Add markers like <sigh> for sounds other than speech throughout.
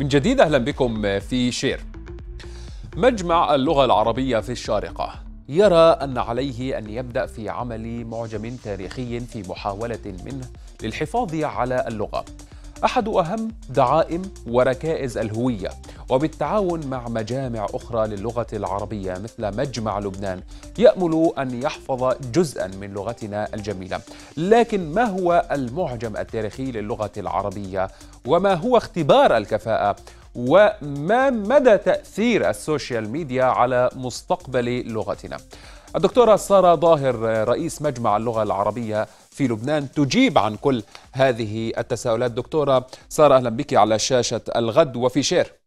من جديد أهلا بكم في شير مجمع اللغة العربية في الشارقة يرى أن عليه أن يبدأ في عمل معجم تاريخي في محاولة منه للحفاظ على اللغة أحد أهم دعائم وركائز الهوية وبالتعاون مع مجامع أخرى للغة العربية مثل مجمع لبنان يأمل أن يحفظ جزءا من لغتنا الجميلة لكن ما هو المعجم التاريخي للغة العربية وما هو اختبار الكفاءة وما مدى تأثير السوشيال ميديا على مستقبل لغتنا الدكتورة سارة ظاهر رئيس مجمع اللغة العربية في لبنان تجيب عن كل هذه التساؤلات دكتورة سارة أهلا بك على شاشة الغد وفي شير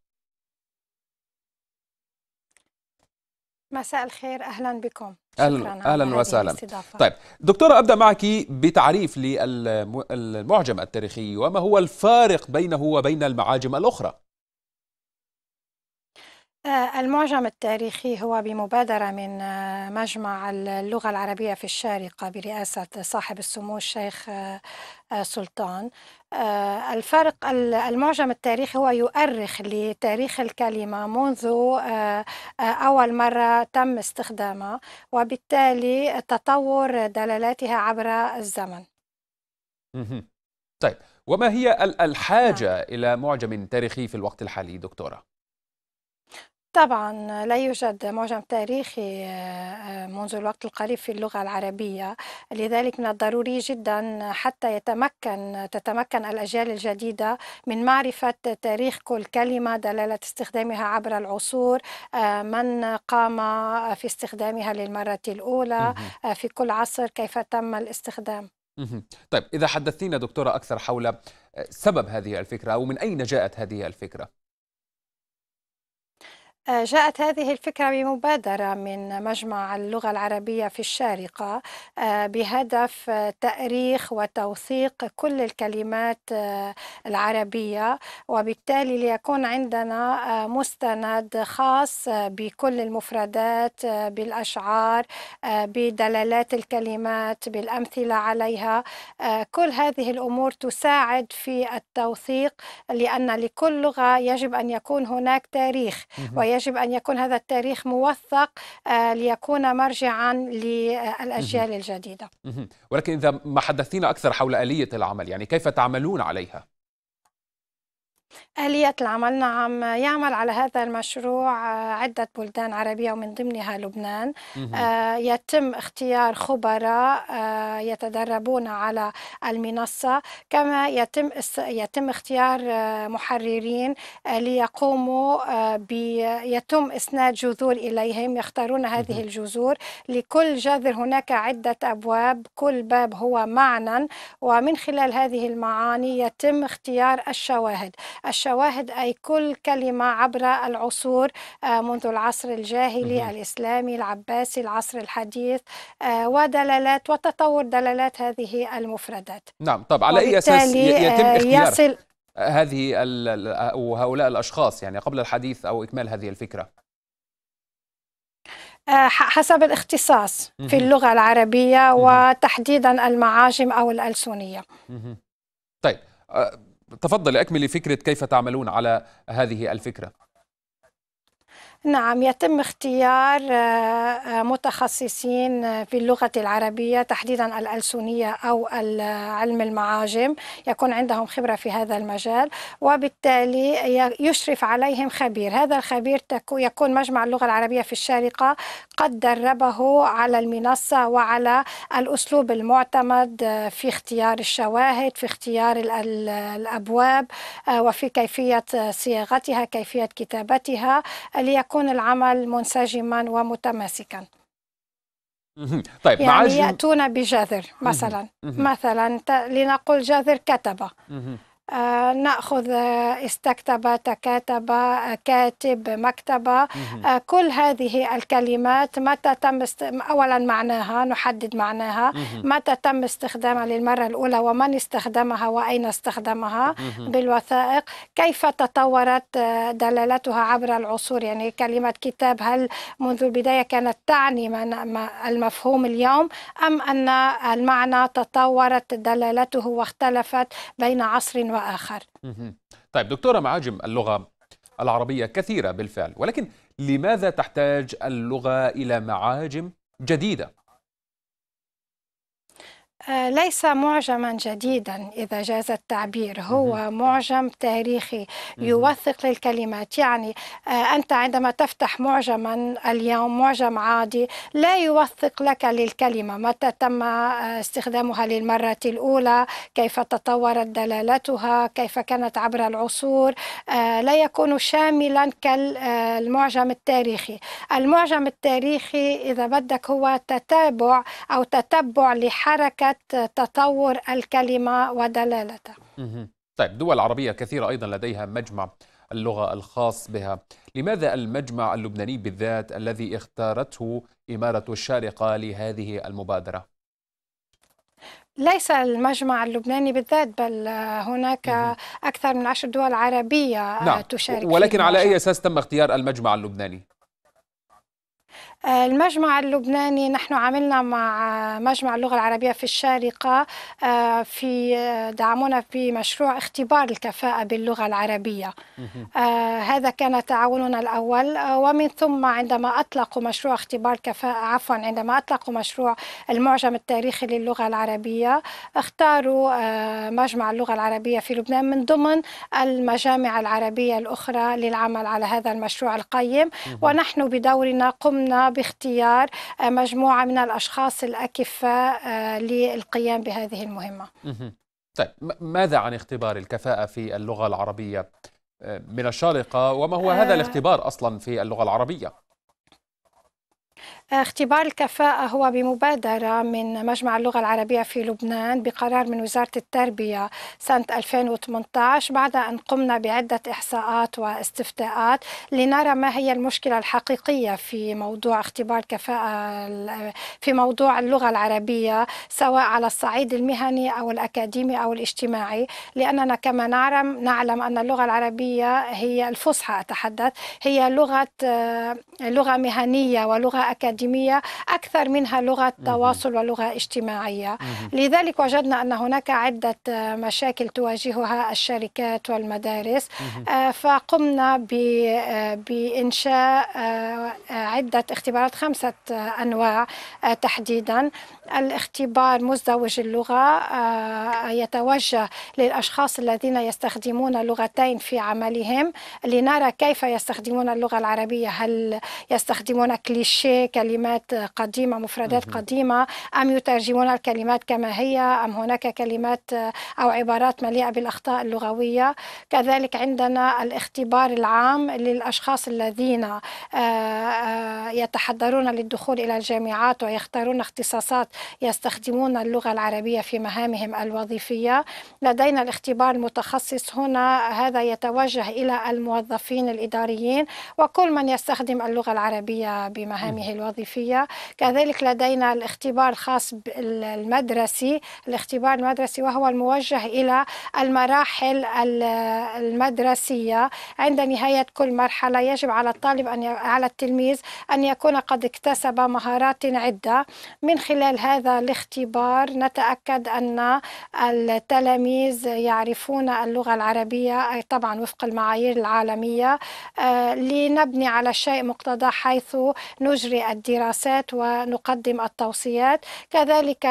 مساء الخير اهلا بكم اهلا اهلا وسهلا طيب دكتوره ابدا معك بتعريف للمعجم التاريخي وما هو الفارق بينه وبين المعاجم الاخرى آه، المعجم التاريخي هو بمبادرة من آه، مجمع اللغة العربية في الشارقة برئاسة صاحب السمو الشيخ آه، سلطان الفرق المعجم التاريخي هو يؤرخ لتاريخ الكلمة منذ أول مرة تم استخدامها وبالتالي تطور دلالاتها عبر الزمن طيب وما هي الحاجة نعم. إلى معجم تاريخي في الوقت الحالي دكتورة؟ طبعا لا يوجد معجم تاريخي آه، آه، منذ الوقت القريب في اللغة العربية لذلك من الضروري جدا حتى يتمكن تتمكن الأجيال الجديدة من معرفة تاريخ كل كلمة دلالة استخدامها عبر العصور آه، من قام في استخدامها للمرة الأولى في كل عصر كيف تم الاستخدام طيب إذا حدثينا دكتورة أكثر حول سبب هذه الفكرة ومن أين جاءت هذه الفكرة جاءت هذه الفكرة بمبادرة من مجمع اللغة العربية في الشارقة آه، بهدف تأريخ وتوثيق كل الكلمات آه، العربية وبالتالي ليكون عندنا آه، مستند خاص بكل المفردات بالأشعار بدلالات الكلمات بالأمثلة عليها كل هذه الأمور تساعد في التوثيق لأن لكل لغة يجب أن يكون هناك تاريخ يجب أن يكون هذا التاريخ موثق آه، ليكون مرجعا للأجيال الجديدة ولكن إذا ما حدثينا أكثر حول آلية العمل يعني كيف تعملون عليها؟ آلية العمل نعم يعمل على هذا المشروع آه، عدة بلدان عربية ومن ضمنها لبنان آه، يتم اختيار خبراء آه، يتدربون على المنصة كما يتم يتم اختيار محررين ليقوموا يتم إسناد جذور إليهم يختارون هذه الجذور لكل جذر هناك عدة أبواب كل باب هو معنى ومن خلال هذه المعاني يتم اختيار الشواهد الشواهد أي كل كلمة عبر العصور آه، منذ العصر الجاهلي الإسلامي العباسي العصر الحديث آه، ودلالات وتطور دلالات هذه المفردات نعم طب على أي أساس يتم آه، اختيار يصل هذه وهؤلاء الأشخاص يعني قبل الحديث أو إكمال هذه الفكرة حسب الاختصاص في اللغة العربية وتحديدا المعاجم أو الألسونية طيب تفضلي أكملي فكرة كيف تعملون على هذه الفكرة نعم يتم اختيار آه، آه، متخصصين آه، في اللغة العربية تحديدا الألسنية أو علم المعاجم يكون عندهم خبرة في هذا المجال وبالتالي يشرف عليهم خبير هذا الخبير يكون مجمع اللغة العربية في الشارقة قد دربه على المنصة وعلى الأسلوب المعتمد في اختيار الشواهد في اختيار الأبواب وفي كيفية صياغتها كيفية كتابتها ليكون يكون العمل منسجما ومتماسكا طيب يعني يأتون بجذر مثلا مثلا لنقل جذر كتبة آه، ناخذ آه، استكتب تكاتب آه، كاتب مكتبه كل هذه الكلمات متى تم است... اولا معناها نحدد معناها متى تم استخدامها للمره الاولى ومن استخدمها واين استخدمها بالوثائق كيف تطورت دلالتها عبر العصور يعني كلمه كتاب هل منذ البدايه كانت تعني المفهوم اليوم ام ان المعنى تطورت دلالته واختلفت بين عصر واخر. طيب دكتوره معاجم اللغه العربيه كثيره بالفعل، ولكن لماذا تحتاج اللغه الى معاجم جديده؟ آه، ليس معجما جديدا إذا جاز التعبير هو معجم تاريخي يوثق للكلمات يعني آه، أنت عندما تفتح معجما اليوم معجم عادي لا يوثق لك للكلمة متى تم آه، استخدامها للمرة الأولى كيف تطورت دلالتها كيف كانت عبر العصور لا يكون شاملا كالمعجم التاريخي المعجم التاريخي إذا بدك هو تتابع أو تتبع لحركة مسألة تطور الكلمة ودلالتها طيب دول عربية كثيرة أيضا لديها مجمع اللغة الخاص بها لماذا المجمع اللبناني بالذات الذي اختارته إمارة الشارقة لهذه المبادرة؟ ليس المجمع اللبناني بالذات بل هناك أكثر من عشر دول عربية نعم. تشارك ولكن على أي أساس تم اختيار المجمع اللبناني؟ آه، المجمع اللبناني نحن عملنا مع مجمع اللغة العربية في الشارقة آه، في آه، دعمونا في مشروع اختبار الكفاءة باللغة العربية هذا كان تعاوننا الأول ومن ثم عندما أطلقوا مشروع اختبار كفاءة عفوا عندما أطلقوا مشروع المعجم التاريخي للغة العربية اختاروا مجمع اللغة العربية في لبنان من ضمن المجامع العربية الأخرى للعمل على هذا المشروع القيم ونحن بدورنا قمنا باختيار آه، مجموعة من الأشخاص الأكفاء آه، للقيام بهذه المهمة طيب ماذا عن اختبار الكفاءة في اللغة العربية آه، من الشارقة وما هو هذا الاختبار أصلا في اللغة العربية؟ اختبار الكفاءة هو بمبادرة من مجمع اللغة العربية في لبنان بقرار من وزارة التربية سنة 2018 بعد أن قمنا بعدة إحصاءات واستفتاءات لنرى ما هي المشكلة الحقيقية في موضوع اختبار الكفاءة في موضوع اللغة العربية سواء على الصعيد المهني أو الأكاديمي أو الاجتماعي لأننا كما نعلم نعلم أن اللغة العربية هي الفصحى أتحدث هي لغة لغة مهنية ولغة أكاديمية أكاديمية أكثر منها لغة تواصل ولغة اجتماعية لذلك وجدنا أن هناك عدة مشاكل تواجهها الشركات والمدارس آه، فقمنا آه، بإنشاء آه، عدة اختبارات خمسة أنواع تحديدا الاختبار مزدوج اللغة آه، يتوجه للأشخاص الذين يستخدمون لغتين في عملهم لنرى كيف يستخدمون اللغة العربية هل يستخدمون كليشيه كلمات قديمة مفردات قديمة أم يترجمون الكلمات كما هي أم هناك كلمات أو عبارات مليئة بالأخطاء اللغوية كذلك عندنا الاختبار العام للأشخاص الذين آه، آه، يتحضرون للدخول إلى الجامعات ويختارون اختصاصات يستخدمون اللغة العربية في مهامهم الوظيفية لدينا الاختبار المتخصص هنا هذا يتوجه إلى الموظفين الإداريين وكل من يستخدم اللغة العربية بمهامه الوظيفية كذلك لدينا الاختبار الخاص المدرسي الاختبار المدرسي وهو الموجه إلى المراحل المدرسية عند نهاية كل مرحلة يجب على الطالب أن ي... على التلميذ أن يكون قد اكتسب مهارات عدة من خلال هذا الاختبار نتأكد أن التلاميذ يعرفون اللغة العربية أي طبعا وفق المعايير العالمية آه، لنبني على الشيء مقتضى حيث نجري الدراسات ونقدم التوصيات كذلك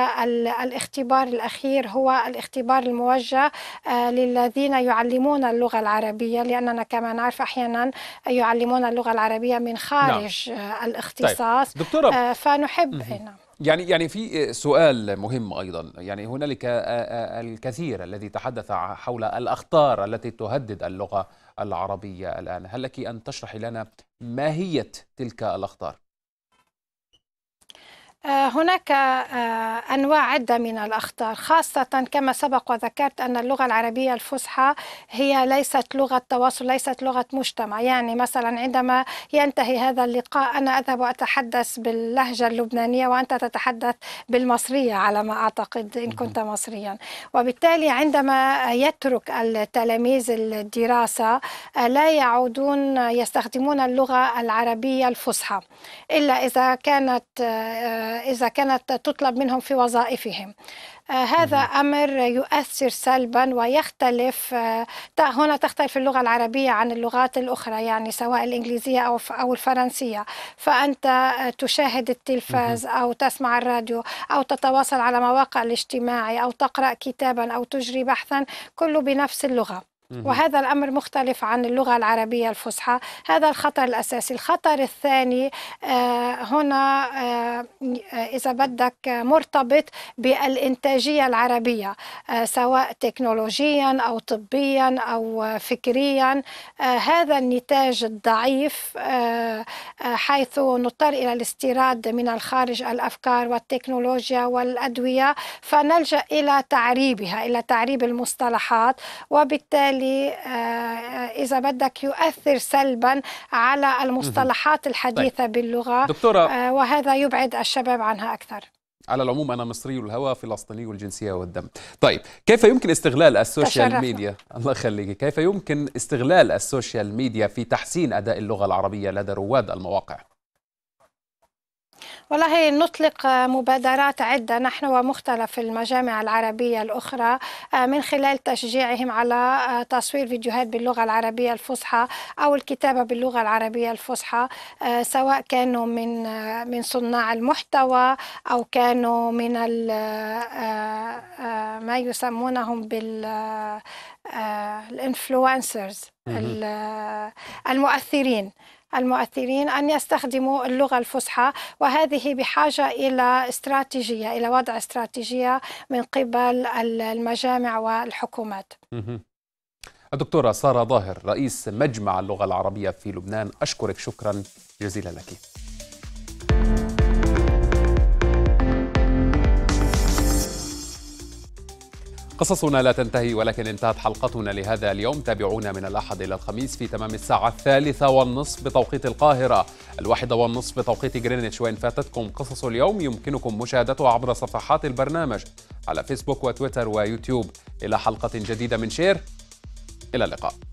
الاختبار الأخير هو الاختبار الموجه آه، للذين يعلمون اللغة العربية لأننا كما نعرف أحيانا يعلمون اللغة العربية من نعم. خارج طيب. آه، نعم. الاختصاص طيب. دكتورة فنحب نعم. يعني يعني في آه، سؤال مهم ايضا يعني هنالك آه، آه، الكثير الذي تحدث حول الاخطار التي تهدد اللغه العربيه الان هل لك ان تشرحي لنا ماهيه تلك الاخطار آه، هناك آه، أنواع عدة من الأخطار خاصة كما سبق وذكرت أن اللغة العربية الفصحى هي ليست لغة تواصل ليست لغة مجتمع يعني مثلا عندما ينتهي هذا اللقاء أنا أذهب وأتحدث باللهجة اللبنانية وأنت تتحدث بالمصرية على ما أعتقد إن كنت مصريا وبالتالي عندما يترك التلاميذ الدراسة آه، لا يعودون يستخدمون اللغة العربية الفصحى إلا إذا كانت إذا كانت تطلب منهم في وظائفهم آه، هذا أمر يؤثر سلبا ويختلف آه، هنا تختلف اللغة العربية عن اللغات الأخرى يعني سواء الإنجليزية أو أو الفرنسية فأنت آه، تشاهد التلفاز أو تسمع الراديو أو تتواصل على مواقع الاجتماعي أو تقرأ كتابا أو تجري بحثا كله بنفس اللغة وهذا الأمر مختلف عن اللغة العربية الفصحى هذا الخطر الأساسي الخطر الثاني آه، هنا آه، إذا بدك مرتبط بالإنتاجية العربية آه، سواء تكنولوجيا أو طبيا أو فكريا هذا النتاج الضعيف حيث نضطر إلى الاستيراد من الخارج الأفكار والتكنولوجيا والأدوية فنلجأ إلى تعريبها إلى تعريب المصطلحات وبالتالي وبالتالي آه، إذا بدك يؤثر سلبا على المصطلحات الحديثة طيب. باللغة دكتورة آه، وهذا يبعد الشباب عنها أكثر على العموم أنا مصري الهوى فلسطيني والجنسية والدم طيب كيف يمكن استغلال السوشيال تشرفنا. ميديا <laughs> الله يخليك كيف يمكن استغلال السوشيال ميديا في تحسين أداء اللغة العربية لدى رواد المواقع والله نطلق مبادرات عدة نحن ومختلف المجامع العربية الأخرى آه، من خلال تشجيعهم على آه، تصوير فيديوهات باللغة العربية الفصحى أو الكتابة باللغة العربية الفصحى آه، سواء كانوا من من صناع المحتوى أو كانوا من ما يسمونهم بال الانفلونسرز المؤثرين المؤثرين أن يستخدموا اللغة الفصحى وهذه بحاجة إلى استراتيجية إلى وضع استراتيجية من قبل المجامع والحكومات الدكتورة سارة ظاهر رئيس مجمع اللغة العربية في لبنان أشكرك شكرا جزيلا لك قصصنا لا تنتهي ولكن انتهت حلقتنا لهذا اليوم تابعونا من الأحد إلى الخميس في تمام الساعة الثالثة والنصف بتوقيت القاهرة الواحدة والنصف بتوقيت جرينتش وإن فاتتكم قصص اليوم يمكنكم مشاهدته عبر صفحات البرنامج على فيسبوك وتويتر ويوتيوب إلى حلقة جديدة من شير إلى اللقاء